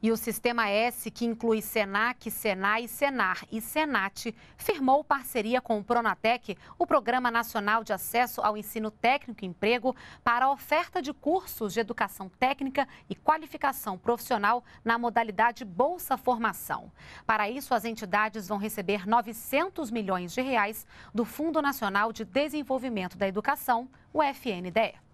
E o Sistema S, que inclui SENAC, SENAI, SENAR e SENAT, firmou parceria com o Pronatec, o Programa Nacional de Acesso ao Ensino Técnico e Emprego, para a oferta de cursos de educação técnica e qualificação profissional na modalidade Bolsa Formação. Para isso, as entidades vão receber 900 milhões de reais do Fundo Nacional de Desenvolvimento da Educação, o FNDE.